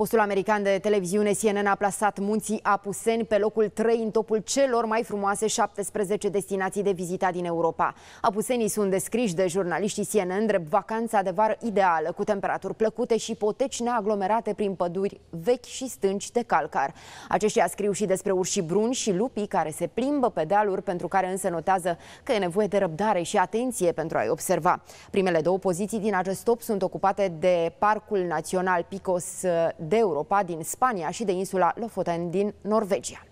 Postul american de televiziune CNN a plasat munții Apuseni pe locul 3 în topul celor mai frumoase 17 destinații de vizita din Europa. Apusenii sunt descriși de jurnaliștii CNN drept vacanța de vară ideală, cu temperaturi plăcute și poteci neaglomerate prin păduri vechi și stânci de calcar. Aceștia scriu și despre urși bruni și lupii care se plimbă pe dealuri, pentru care însă notează că e nevoie de răbdare și atenție pentru a-i observa. Primele două poziții din acest top sunt ocupate de Parcul Național Picos de Europa din Spania și de insula Lofoten din Norvegia.